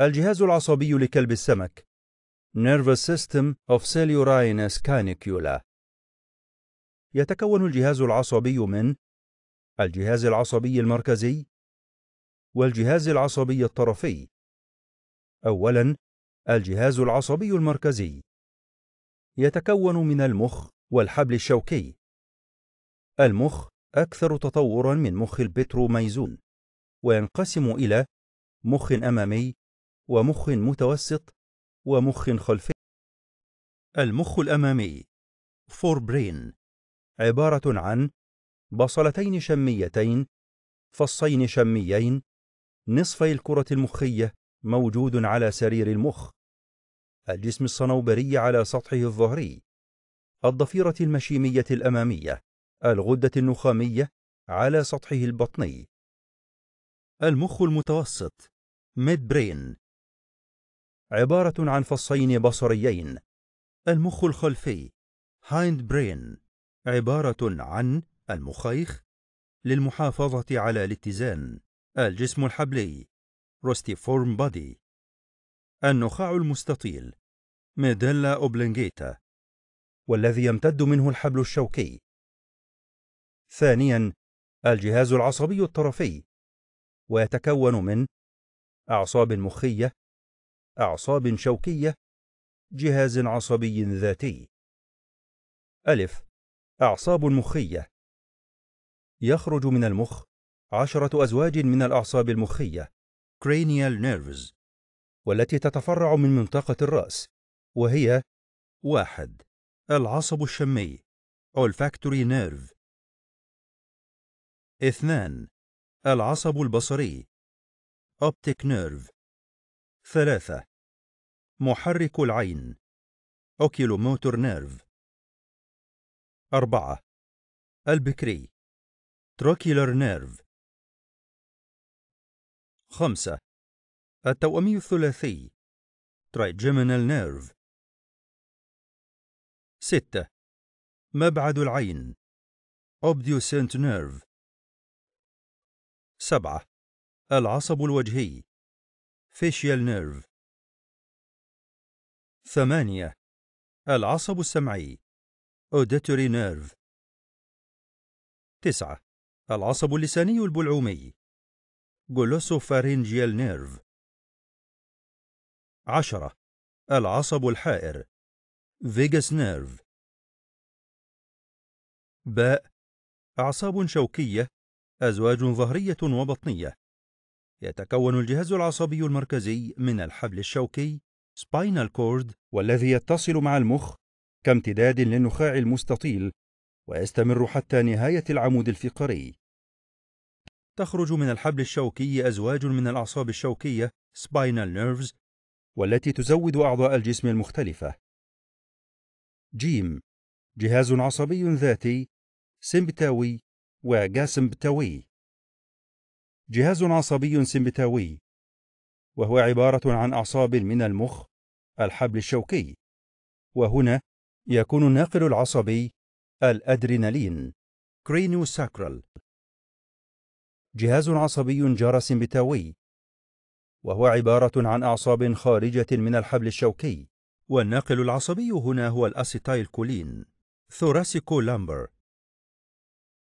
الجهاز العصبي لكلب السمك Nervous System of Cellurinus Canicula يتكون الجهاز العصبي من الجهاز العصبي المركزي والجهاز العصبي الطرفي أولاً الجهاز العصبي المركزي يتكون من المخ والحبل الشوكي المخ أكثر تطوراً من مخ البتروميزون وينقسم إلى مخ أمامي ومخ متوسط ومخ خلفي المخ الأمامي برين عبارة عن بصلتين شميتين فصين شميين نصفي الكرة المخية موجود على سرير المخ الجسم الصنوبري على سطحه الظهري الضفيرة المشيمية الأمامية الغدة النخامية على سطحه البطني المخ المتوسط ميد برين عبارة عن فصين بصريين المخ الخلفي هايند برين عبارة عن المخيخ للمحافظة على الاتزان الجسم الحبلي روستيفورم بادي النخاع المستطيل ميدلا أوبلينجيتا والذي يمتد منه الحبل الشوكي ثانيا الجهاز العصبي الطرفي ويتكون من أعصاب مخية أعصاب شوكية جهاز عصبي ذاتي ألف أعصاب مخية يخرج من المخ عشرة أزواج من الأعصاب المخية cranial nerves والتي تتفرع من منطقة الرأس وهي واحد العصب الشمي olfactory nerve اثنان العصب البصري optic nerve ثلاثة محرك العين موتور نيرف أربعة البكري تروكيلر نيرف خمسة التوأمي الثلاثي ترايجيمينال نيرف ستة مبعد العين أوبديوسنت نيرف سبعة العصب الوجهي facial nerve ثمانية العصب السمعي auditory nerve تسعة العصب اللساني البلعومي glossopharyngeal nerve عشرة العصب الحائر vagus nerve باء أعصاب شوكية أزواج ظهرية وبطنية يتكون الجهاز العصبي المركزي من الحبل الشوكي spinal cord والذي يتصل مع المخ كامتداد للنخاع المستطيل ويستمر حتى نهاية العمود الفقري. تخرج من الحبل الشوكي أزواج من الأعصاب الشوكية spinal nerves والتي تزود أعضاء الجسم المختلفة. جيم جهاز عصبي ذاتي سمبتاوي وجاسمبتاوي جهاز عصبي سمبتاوي وهو عبارة عن أعصاب من المخ الحبل الشوكي وهنا يكون الناقل العصبي الأدرينالين ساكرال جهاز عصبي جرى سمبتاوي وهو عبارة عن أعصاب خارجة من الحبل الشوكي والناقل العصبي هنا هو الأسيتايل كولين ثوراسيكو لامبر